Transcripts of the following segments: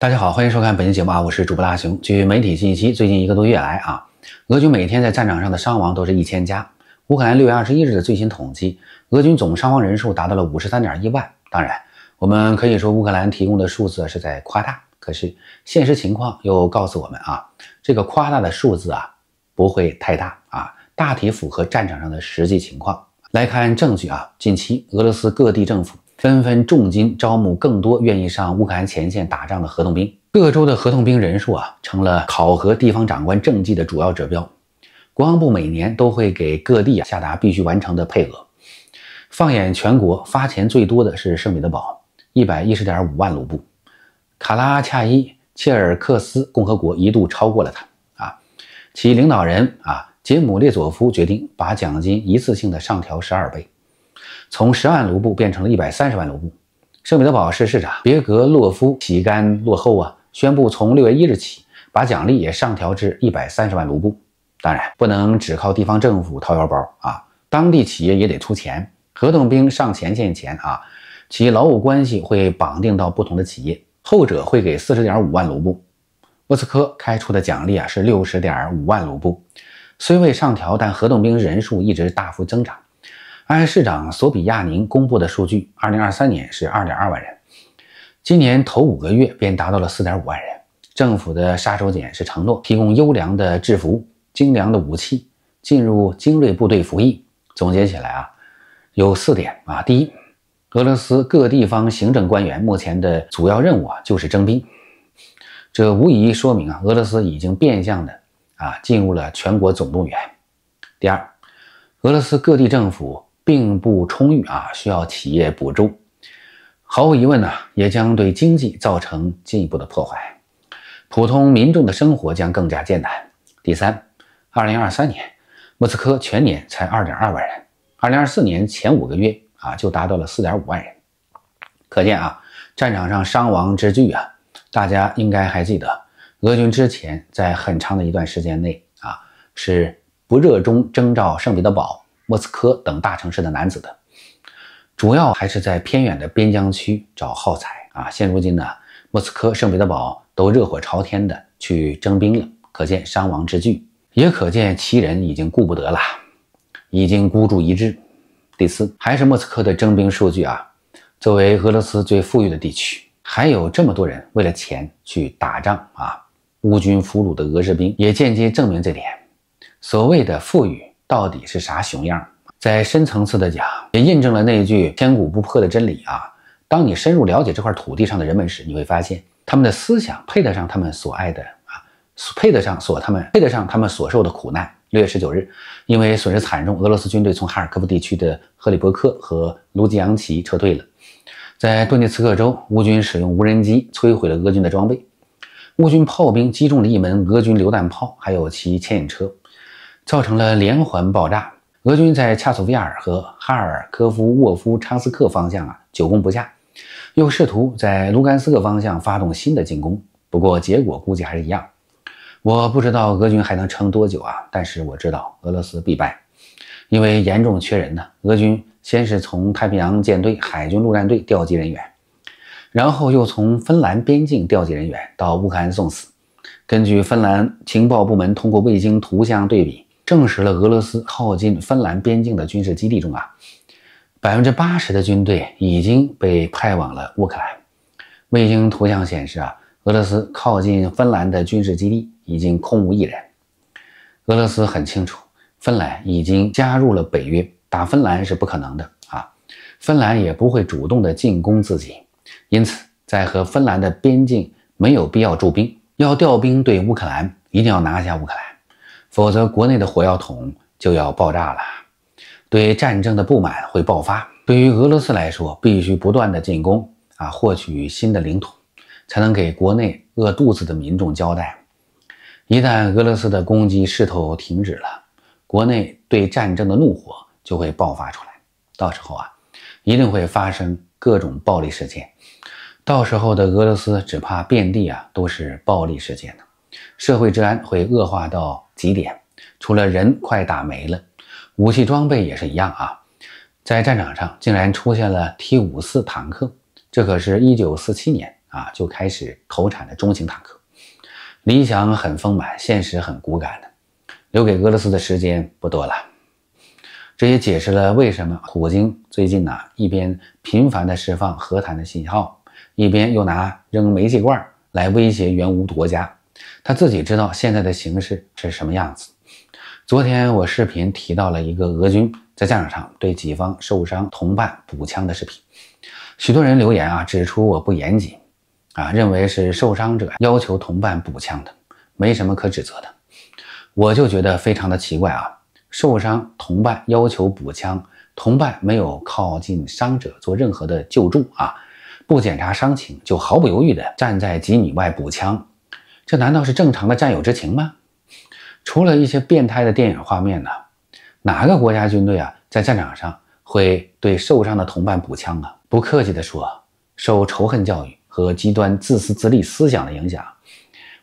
大家好，欢迎收看本期节目啊！我是主播大熊。据媒体信息，最近一个多月来啊，俄军每天在战场上的伤亡都是一千加。乌克兰六月二十一日的最新统计，俄军总伤亡人数达到了五十三点一万。当然，我们可以说乌克兰提供的数字是在夸大，可是现实情况又告诉我们啊，这个夸大的数字啊不会太大啊，大体符合战场上的实际情况。来看证据啊，近期俄罗斯各地政府。纷纷重金招募更多愿意上乌克兰前线打仗的合同兵，各州的合同兵人数啊，成了考核地方长官政绩的主要指标。国防部每年都会给各地啊下达必须完成的配额。放眼全国，发钱最多的是圣彼得堡，一百一十点五万卢布，卡拉恰伊切尔克斯共和国一度超过了他啊，其领导人啊，杰姆列佐夫决定把奖金一次性的上调十二倍。从十万卢布变成了一百三十万卢布。圣彼得堡市市长别格洛夫旗杆落后啊，宣布从六月一日起把奖励也上调至一百三十万卢布。当然不能只靠地方政府掏腰包啊，当地企业也得出钱。合同兵上前线前啊，其劳务关系会绑定到不同的企业，后者会给四十点五万卢布。莫斯科开出的奖励啊是六十点五万卢布，虽未上调，但合同兵人数一直大幅增长。安市长索比亚宁公布的数据，二零二三年是二点二万人，今年头五个月便达到了四点五万人。政府的杀手锏是承诺提供优良的制服、精良的武器，进入精锐部队服役。总结起来啊，有四点啊：第一，俄罗斯各地方行政官员目前的主要任务啊就是征兵，这无疑说明啊俄罗斯已经变相的啊进入了全国总动员。第二，俄罗斯各地政府。并不充裕啊，需要企业补助。毫无疑问呢，也将对经济造成进一步的破坏，普通民众的生活将更加艰难。第三，二零二三年莫斯科全年才二点二万人，二零二四年前五个月啊就达到了四点五万人。可见啊，战场上伤亡之巨啊，大家应该还记得，俄军之前在很长的一段时间内啊是不热衷征召圣彼得堡。莫斯科等大城市的男子的，主要还是在偏远的边疆区找耗材啊！现如今呢，莫斯科、圣彼得堡都热火朝天的去征兵了，可见伤亡之巨，也可见其人已经顾不得了，已经孤注一掷。第四，还是莫斯科的征兵数据啊！作为俄罗斯最富裕的地区，还有这么多人为了钱去打仗啊！乌军俘虏的俄士兵也间接证明这点。所谓的富裕。到底是啥熊样？在深层次的讲，也印证了那句千古不破的真理啊！当你深入了解这块土地上的人们时，你会发现他们的思想配得上他们所爱的啊，配得上所他们配得上他们所受的苦难。六月十九日，因为损失惨重，俄罗斯军队从哈尔科夫地区的赫里伯克和卢基扬奇撤退了。在顿涅茨克州，乌军使用无人机摧毁了俄军的装备，乌军炮兵击中了一门俄军榴弹炮，还有其牵引车。造成了连环爆炸。俄军在恰索维尔和哈尔科夫沃夫昌斯克方向啊久攻不下，又试图在卢甘斯克方向发动新的进攻，不过结果估计还是一样。我不知道俄军还能撑多久啊，但是我知道俄罗斯必败，因为严重缺人呢。俄军先是从太平洋舰队海军陆战队调集人员，然后又从芬兰边境调集人员到乌克兰送死。根据芬兰情报部门通过卫星图像对比。证实了俄罗斯靠近芬兰边境的军事基地中啊，百分之八十的军队已经被派往了乌克兰。卫星图像显示啊，俄罗斯靠近芬兰的军事基地已经空无一人。俄罗斯很清楚，芬兰已经加入了北约，打芬兰是不可能的啊。芬兰也不会主动的进攻自己，因此在和芬兰的边境没有必要驻兵，要调兵对乌克兰，一定要拿下乌克兰。否则，国内的火药桶就要爆炸了。对战争的不满会爆发。对于俄罗斯来说，必须不断的进攻啊，获取新的领土，才能给国内饿肚子的民众交代。一旦俄罗斯的攻击势头停止了，国内对战争的怒火就会爆发出来。到时候啊，一定会发生各种暴力事件。到时候的俄罗斯只怕遍地啊都是暴力事件呢，社会治安会恶化到。几点，除了人快打没了，武器装备也是一样啊。在战场上竟然出现了 T 五四坦克，这可是一九四七年啊就开始投产的中型坦克。理想很丰满，现实很骨感的，留给俄罗斯的时间不多了。这也解释了为什么普京最近呢一边频繁的释放和谈的信号，一边又拿扔煤气罐来威胁原乌国家。他自己知道现在的形势是什么样子。昨天我视频提到了一个俄军在战场上对己方受伤同伴补枪的视频，许多人留言啊，指出我不严谨，啊，认为是受伤者要求同伴补枪的，没什么可指责的。我就觉得非常的奇怪啊，受伤同伴要求补枪，同伴没有靠近伤者做任何的救助啊，不检查伤情就毫不犹豫的站在几米外补枪。这难道是正常的战友之情吗？除了一些变态的电影画面呢？哪个国家军队啊，在战场上会对受伤的同伴补枪啊？不客气地说，受仇恨教育和极端自私自利思想的影响，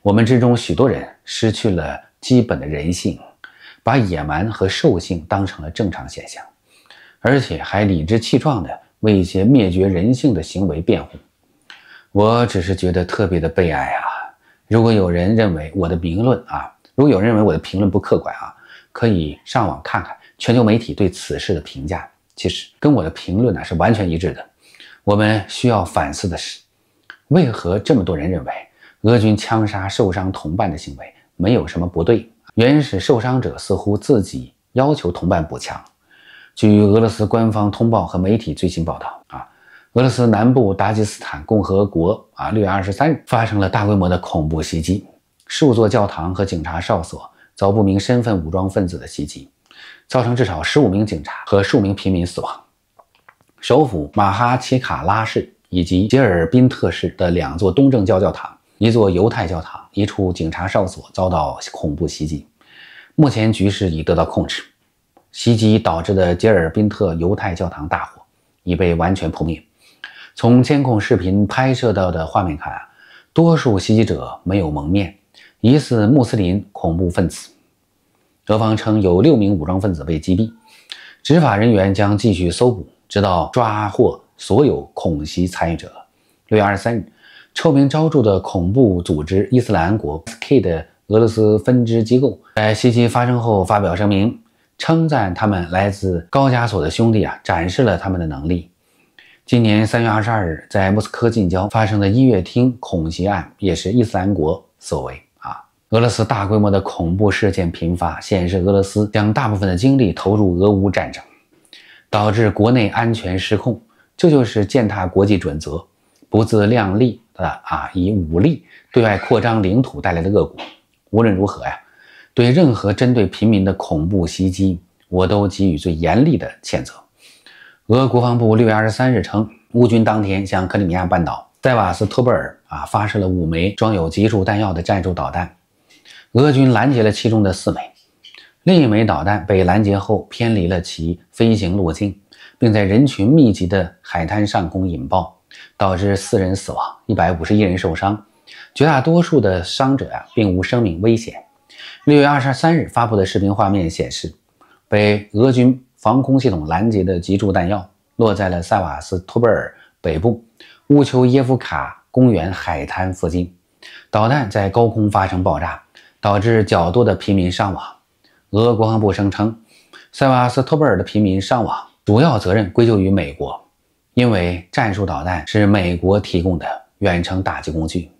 我们之中许多人失去了基本的人性，把野蛮和兽性当成了正常现象，而且还理直气壮地为一些灭绝人性的行为辩护。我只是觉得特别的悲哀啊！如果有人认为我的评论啊，如果有人认为我的评论不客观啊，可以上网看看全球媒体对此事的评价，其实跟我的评论呢是完全一致的。我们需要反思的是，为何这么多人认为俄军枪杀受伤同伴的行为没有什么不对？原因是受伤者似乎自己要求同伴补枪。据俄罗斯官方通报和媒体最新报道啊。俄罗斯南部达吉斯坦共和国啊，六月二十三日发生了大规模的恐怖袭击，数座教堂和警察哨所遭不明身份武装分子的袭击，造成至少十五名警察和数名平民死亡。首府马哈奇卡拉市以及杰尔宾特市的两座东正教教堂、一座犹太教堂、一处警察哨所遭到恐怖袭击。目前局势已得到控制，袭击导致的杰尔宾特犹太教堂大火已被完全扑灭。从监控视频拍摄到的画面看，啊，多数袭击者没有蒙面，疑似穆斯林恐怖分子。俄方称有六名武装分子被击毙，执法人员将继续搜捕，直到抓获所有恐袭参与者。六月二十三日，臭名昭著的恐怖组织伊斯兰国 （IS） 的俄罗斯分支机构在袭击发生后发表声明，称赞他们来自高加索的兄弟啊，展示了他们的能力。今年三月二十二日，在莫斯科近郊发生的音乐厅恐袭案也是伊斯兰国所为啊！俄罗斯大规模的恐怖事件频发，显示俄罗斯将大部分的精力投入俄乌战争，导致国内安全失控。这就是践踏国际准则、不自量力的啊！以武力对外扩张领土带来的恶果。无论如何呀，对任何针对平民的恐怖袭击，我都给予最严厉的谴责。俄国防部六月二十三日称，乌军当天向克里米亚半岛塞瓦斯托波尔啊发射了五枚装有集束弹药的战术导弹，俄军拦截了其中的四枚，另一枚导弹被拦截后偏离了其飞行路径，并在人群密集的海滩上空引爆，导致四人死亡，一百五十一人受伤，绝大多数的伤者呀并无生命危险。六月二十三日发布的视频画面显示，被俄军。防空系统拦截的集束弹药落在了塞瓦斯托波尔北部乌丘耶夫卡公园海滩附近，导弹在高空发生爆炸，导致较多的平民伤亡。俄国防部声称，塞瓦斯托波尔的平民伤亡主要责任归咎于美国，因为战术导弹是美国提供的远程打击工具。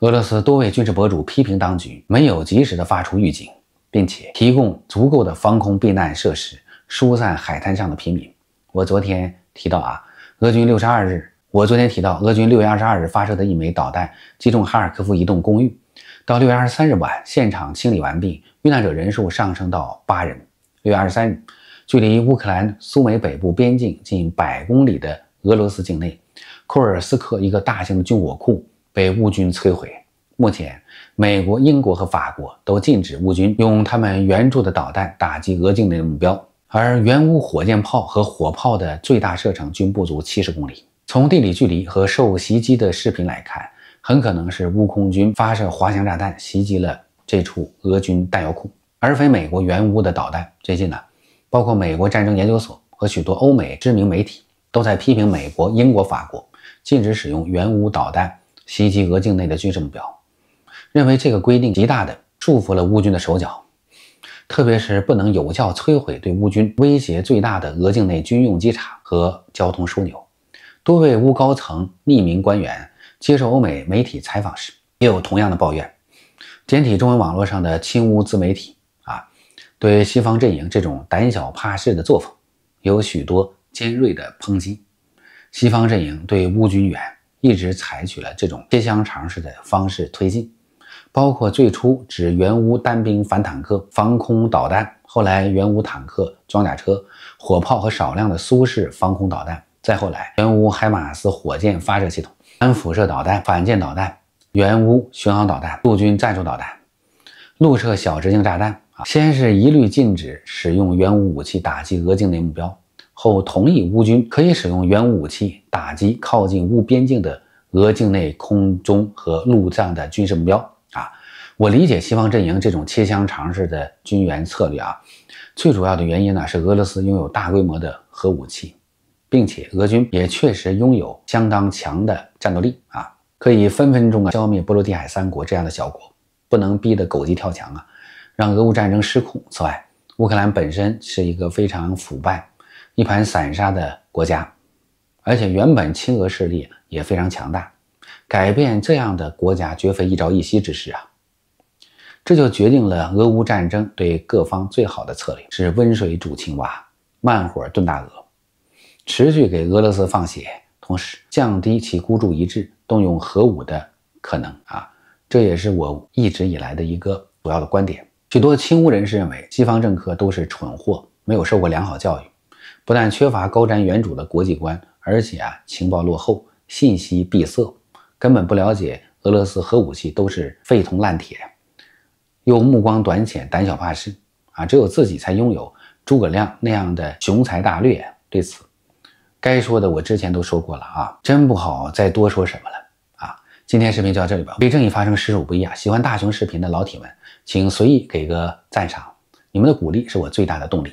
俄罗斯多位军事博主批评当局没有及时的发出预警，并且提供足够的防空避难设施。疏散海滩上的平民。我昨天提到啊，俄军六十二日，我昨天提到，俄军六月二十二日发射的一枚导弹击中哈尔科夫一栋公寓。到六月二十三日晚，现场清理完毕，遇难者人数上升到八人。六月二十三日，距离乌克兰苏梅北部边境近百公里的俄罗斯境内，库尔斯克一个大型的军火库被乌军摧毁。目前，美国、英国和法国都禁止乌军用他们援助的导弹打击俄境内的目标。而原乌火箭炮和火炮的最大射程均不足七十公里。从地理距离和受袭击的视频来看，很可能是乌空军发射滑翔炸弹袭击了这处俄军弹药库，而非美国原乌的导弹。最近呢，包括美国战争研究所和许多欧美知名媒体都在批评美国、英国、法国禁止使用原乌导弹袭击俄境内的军事目标，认为这个规定极大的束缚了乌军的手脚。特别是不能有效摧毁对乌军威胁最大的俄境内军用机场和交通枢纽。多位乌高层匿名官员接受欧美媒体采访时，也有同样的抱怨。简体中文网络上的亲乌自媒体啊，对西方阵营这种胆小怕事的作风，有许多尖锐的抨击。西方阵营对乌军援一直采取了这种切香肠式的方式推进。包括最初指原乌单兵反坦克防空导弹，后来原乌坦克、装甲车、火炮和少量的苏式防空导弹，再后来原乌海马斯火箭发射系统、反辐射导弹、反舰导弹、原乌巡航导弹、陆军战术导弹、陆射小直径炸弹。啊，先是一律禁止使用原乌武器打击俄境内目标，后同意乌军可以使用原乌武器打击靠近乌边境的俄境内空中和陆上的军事目标。我理解西方阵营这种切香肠式的军援策略啊，最主要的原因呢是俄罗斯拥有大规模的核武器，并且俄军也确实拥有相当强的战斗力啊，可以分分钟啊消灭波罗的海三国这样的小国，不能逼得狗急跳墙啊，让俄乌战争失控。此外，乌克兰本身是一个非常腐败、一盘散沙的国家，而且原本亲俄势力也非常强大，改变这样的国家绝非一朝一夕之事啊。这就决定了俄乌战争对各方最好的策略是温水煮青蛙，慢火炖大鹅，持续给俄罗斯放血，同时降低其孤注一掷动用核武的可能啊！这也是我一直以来的一个主要的观点。许多亲乌人士认为西方政客都是蠢货，没有受过良好教育，不但缺乏高瞻远瞩的国际观，而且啊情报落后，信息闭塞，根本不了解俄罗斯核武器都是废铜烂铁。又目光短浅、胆小怕事，啊，只有自己才拥有诸葛亮那样的雄才大略。对此，该说的我之前都说过了啊，真不好再多说什么了啊。今天视频就到这里吧。为正义发生实属不易啊！喜欢大雄视频的老铁们，请随意给个赞赏，你们的鼓励是我最大的动力。